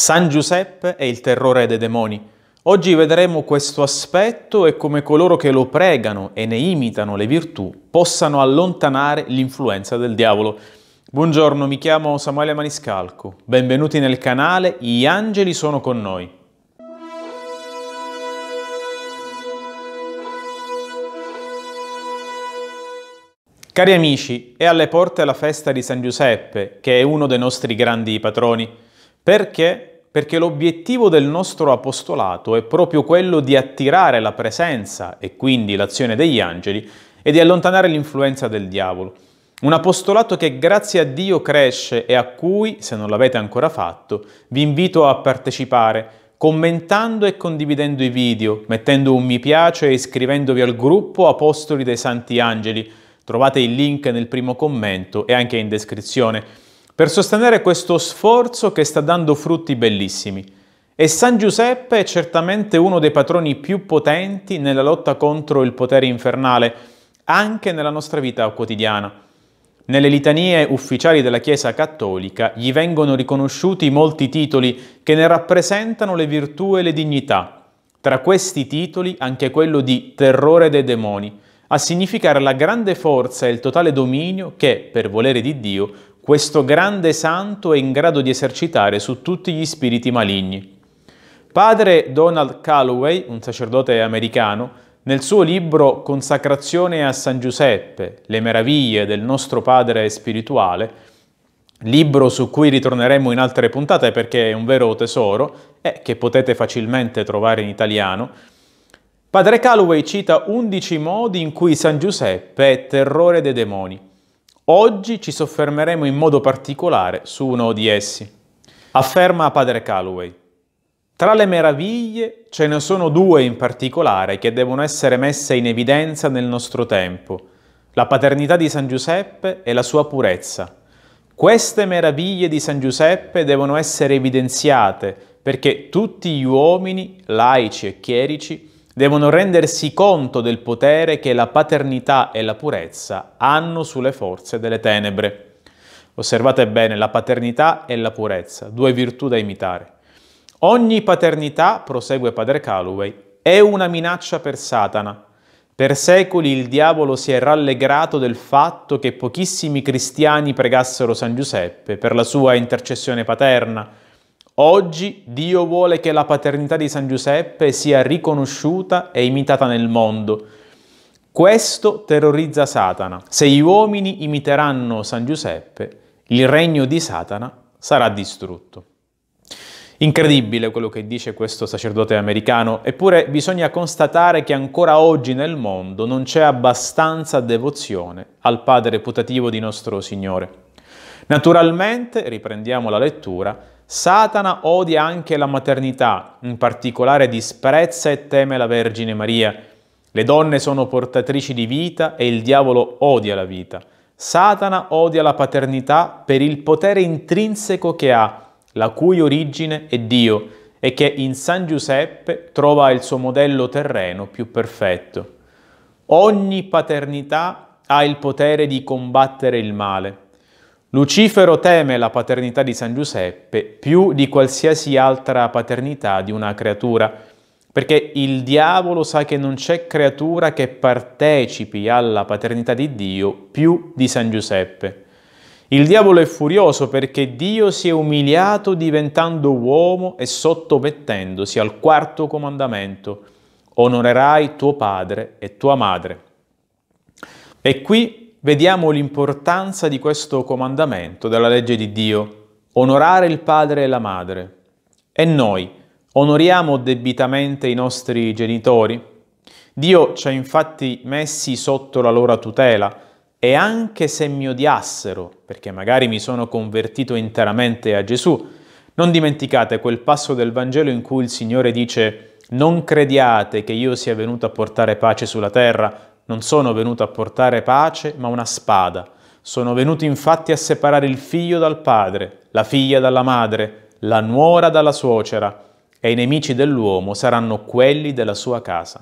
San Giuseppe è il terrore dei demoni. Oggi vedremo questo aspetto e come coloro che lo pregano e ne imitano le virtù possano allontanare l'influenza del diavolo. Buongiorno, mi chiamo Samuele Maniscalco. Benvenuti nel canale Gli angeli sono con noi. Cari amici, è alle porte la festa di San Giuseppe, che è uno dei nostri grandi patroni perché perché l'obiettivo del nostro apostolato è proprio quello di attirare la presenza e quindi l'azione degli angeli e di allontanare l'influenza del diavolo. Un apostolato che grazie a Dio cresce e a cui, se non l'avete ancora fatto, vi invito a partecipare commentando e condividendo i video, mettendo un mi piace e iscrivendovi al gruppo Apostoli dei Santi Angeli. Trovate il link nel primo commento e anche in descrizione per sostenere questo sforzo che sta dando frutti bellissimi. E San Giuseppe è certamente uno dei patroni più potenti nella lotta contro il potere infernale, anche nella nostra vita quotidiana. Nelle litanie ufficiali della Chiesa cattolica gli vengono riconosciuti molti titoli che ne rappresentano le virtù e le dignità. Tra questi titoli anche quello di terrore dei demoni, a significare la grande forza e il totale dominio che, per volere di Dio, questo grande santo è in grado di esercitare su tutti gli spiriti maligni. Padre Donald Calloway, un sacerdote americano, nel suo libro Consacrazione a San Giuseppe, le meraviglie del nostro Padre spirituale, libro su cui ritorneremo in altre puntate perché è un vero tesoro e eh, che potete facilmente trovare in italiano, Padre Calloway cita 11 modi in cui San Giuseppe è terrore dei demoni. Oggi ci soffermeremo in modo particolare su uno di essi. Afferma padre Calloway. Tra le meraviglie ce ne sono due in particolare che devono essere messe in evidenza nel nostro tempo, la paternità di San Giuseppe e la sua purezza. Queste meraviglie di San Giuseppe devono essere evidenziate perché tutti gli uomini, laici e chierici, devono rendersi conto del potere che la paternità e la purezza hanno sulle forze delle tenebre. Osservate bene la paternità e la purezza, due virtù da imitare. Ogni paternità, prosegue padre Calloway, è una minaccia per Satana. Per secoli il diavolo si è rallegrato del fatto che pochissimi cristiani pregassero San Giuseppe per la sua intercessione paterna, Oggi Dio vuole che la paternità di San Giuseppe sia riconosciuta e imitata nel mondo. Questo terrorizza Satana. Se gli uomini imiteranno San Giuseppe, il regno di Satana sarà distrutto. Incredibile quello che dice questo sacerdote americano, eppure bisogna constatare che ancora oggi nel mondo non c'è abbastanza devozione al Padre putativo di nostro Signore. Naturalmente, riprendiamo la lettura, Satana odia anche la maternità, in particolare disprezza e teme la Vergine Maria. Le donne sono portatrici di vita e il diavolo odia la vita. Satana odia la paternità per il potere intrinseco che ha, la cui origine è Dio, e che in San Giuseppe trova il suo modello terreno più perfetto. Ogni paternità ha il potere di combattere il male. Lucifero teme la paternità di San Giuseppe più di qualsiasi altra paternità di una creatura, perché il diavolo sa che non c'è creatura che partecipi alla paternità di Dio più di San Giuseppe. Il diavolo è furioso perché Dio si è umiliato diventando uomo e sottomettendosi al quarto comandamento, onorerai tuo padre e tua madre. E qui vediamo l'importanza di questo comandamento della legge di Dio, onorare il padre e la madre. E noi onoriamo debitamente i nostri genitori? Dio ci ha infatti messi sotto la loro tutela e anche se mi odiassero, perché magari mi sono convertito interamente a Gesù, non dimenticate quel passo del Vangelo in cui il Signore dice non crediate che io sia venuto a portare pace sulla terra, non sono venuto a portare pace, ma una spada. Sono venuto infatti a separare il figlio dal padre, la figlia dalla madre, la nuora dalla suocera, e i nemici dell'uomo saranno quelli della sua casa.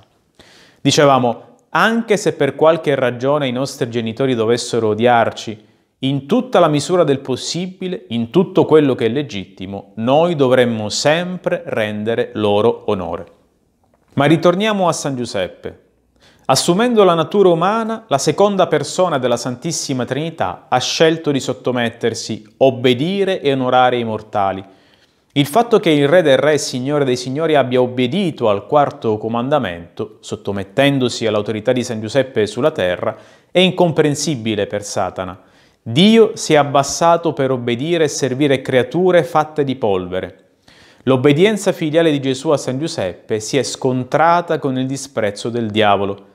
Dicevamo, anche se per qualche ragione i nostri genitori dovessero odiarci, in tutta la misura del possibile, in tutto quello che è legittimo, noi dovremmo sempre rendere loro onore. Ma ritorniamo a San Giuseppe, Assumendo la natura umana, la seconda persona della Santissima Trinità ha scelto di sottomettersi, obbedire e onorare i mortali. Il fatto che il Re del Re e Signore dei Signori abbia obbedito al quarto comandamento, sottomettendosi all'autorità di San Giuseppe sulla terra, è incomprensibile per Satana. Dio si è abbassato per obbedire e servire creature fatte di polvere. L'obbedienza filiale di Gesù a San Giuseppe si è scontrata con il disprezzo del diavolo.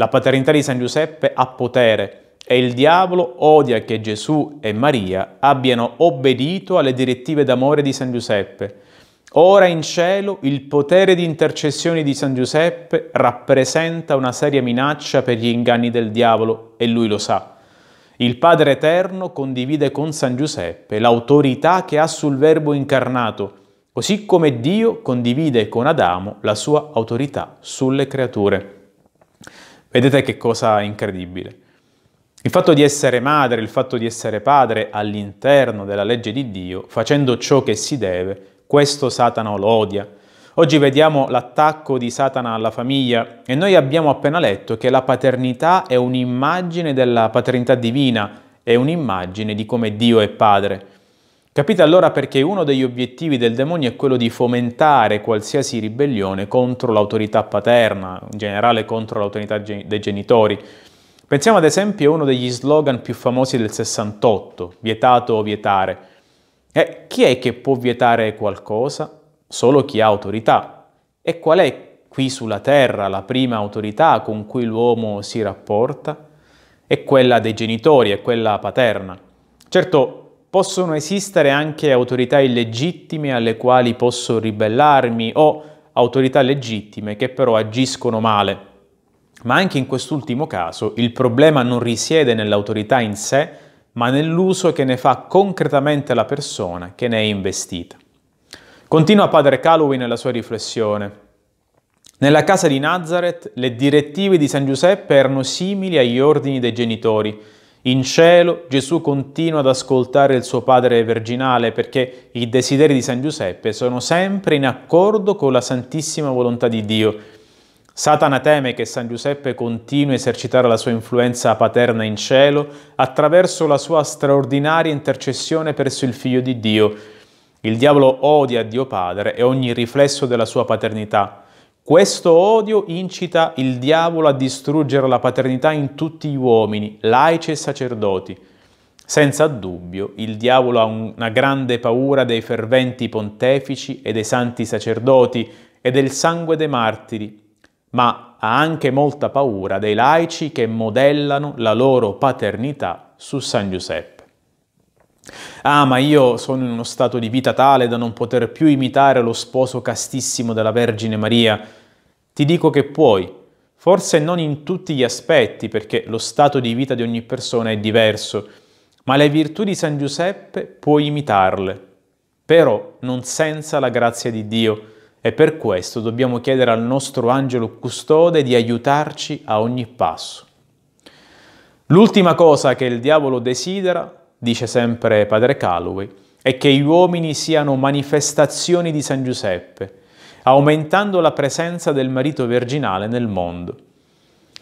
La paternità di San Giuseppe ha potere e il diavolo odia che Gesù e Maria abbiano obbedito alle direttive d'amore di San Giuseppe. Ora in cielo il potere di intercessione di San Giuseppe rappresenta una seria minaccia per gli inganni del diavolo e lui lo sa. Il Padre Eterno condivide con San Giuseppe l'autorità che ha sul Verbo incarnato, così come Dio condivide con Adamo la sua autorità sulle creature. Vedete che cosa incredibile. Il fatto di essere madre, il fatto di essere padre all'interno della legge di Dio, facendo ciò che si deve, questo Satana lo odia. Oggi vediamo l'attacco di Satana alla famiglia e noi abbiamo appena letto che la paternità è un'immagine della paternità divina, è un'immagine di come Dio è padre. Capite allora perché uno degli obiettivi del demonio è quello di fomentare qualsiasi ribellione contro l'autorità paterna, in generale contro l'autorità dei genitori. Pensiamo ad esempio a uno degli slogan più famosi del 68, vietato o vietare. Eh, chi è che può vietare qualcosa? Solo chi ha autorità. E qual è qui sulla terra la prima autorità con cui l'uomo si rapporta? È quella dei genitori, è quella paterna. Certo, Possono esistere anche autorità illegittime alle quali posso ribellarmi o autorità legittime che però agiscono male. Ma anche in quest'ultimo caso il problema non risiede nell'autorità in sé, ma nell'uso che ne fa concretamente la persona che ne è investita. Continua padre Calloway nella sua riflessione. Nella casa di Nazareth le direttive di San Giuseppe erano simili agli ordini dei genitori, in cielo Gesù continua ad ascoltare il suo Padre Verginale perché i desideri di San Giuseppe sono sempre in accordo con la santissima volontà di Dio. Satana teme che San Giuseppe continui a esercitare la sua influenza paterna in cielo attraverso la sua straordinaria intercessione presso il Figlio di Dio. Il diavolo odia Dio Padre e ogni riflesso della sua paternità. Questo odio incita il diavolo a distruggere la paternità in tutti gli uomini, laici e sacerdoti. Senza dubbio, il diavolo ha una grande paura dei ferventi pontefici e dei santi sacerdoti e del sangue dei martiri, ma ha anche molta paura dei laici che modellano la loro paternità su San Giuseppe. Ah, ma io sono in uno stato di vita tale da non poter più imitare lo sposo castissimo della Vergine Maria, ti dico che puoi, forse non in tutti gli aspetti, perché lo stato di vita di ogni persona è diverso, ma le virtù di San Giuseppe puoi imitarle, però non senza la grazia di Dio. E per questo dobbiamo chiedere al nostro angelo custode di aiutarci a ogni passo. L'ultima cosa che il diavolo desidera, dice sempre Padre Caloway, è che gli uomini siano manifestazioni di San Giuseppe, aumentando la presenza del marito virginale nel mondo.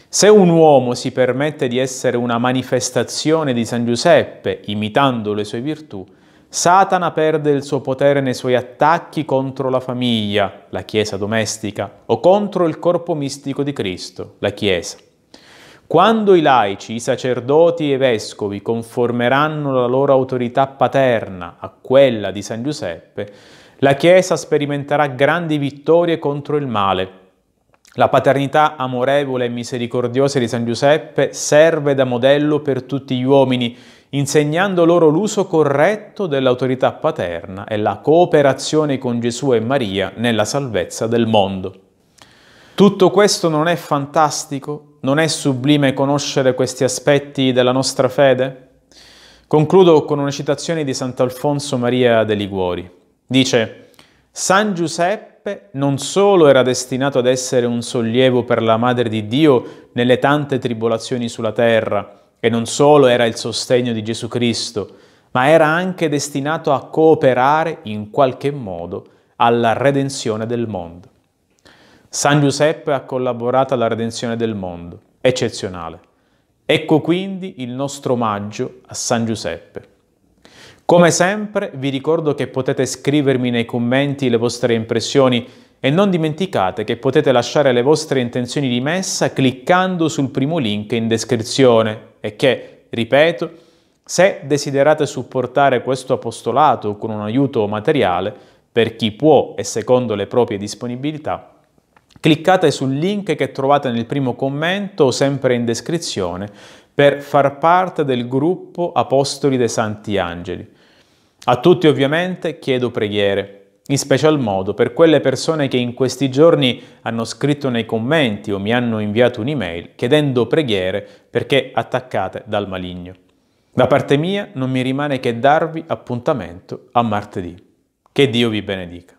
Se un uomo si permette di essere una manifestazione di San Giuseppe, imitando le sue virtù, Satana perde il suo potere nei suoi attacchi contro la famiglia, la Chiesa domestica, o contro il corpo mistico di Cristo, la Chiesa. Quando i laici, i sacerdoti e i vescovi conformeranno la loro autorità paterna a quella di San Giuseppe, la Chiesa sperimenterà grandi vittorie contro il male. La paternità amorevole e misericordiosa di San Giuseppe serve da modello per tutti gli uomini, insegnando loro l'uso corretto dell'autorità paterna e la cooperazione con Gesù e Maria nella salvezza del mondo. Tutto questo non è fantastico? Non è sublime conoscere questi aspetti della nostra fede? Concludo con una citazione di Sant'Alfonso Maria de Liguori. Dice, San Giuseppe non solo era destinato ad essere un sollievo per la Madre di Dio nelle tante tribolazioni sulla terra, e non solo era il sostegno di Gesù Cristo, ma era anche destinato a cooperare in qualche modo alla redenzione del mondo. San Giuseppe ha collaborato alla redenzione del mondo, eccezionale. Ecco quindi il nostro omaggio a San Giuseppe. Come sempre vi ricordo che potete scrivermi nei commenti le vostre impressioni e non dimenticate che potete lasciare le vostre intenzioni di messa cliccando sul primo link in descrizione e che, ripeto, se desiderate supportare questo apostolato con un aiuto materiale per chi può e secondo le proprie disponibilità, cliccate sul link che trovate nel primo commento o sempre in descrizione per far parte del gruppo Apostoli dei Santi Angeli. A tutti ovviamente chiedo preghiere, in special modo per quelle persone che in questi giorni hanno scritto nei commenti o mi hanno inviato un'email chiedendo preghiere perché attaccate dal maligno. Da parte mia non mi rimane che darvi appuntamento a martedì. Che Dio vi benedica.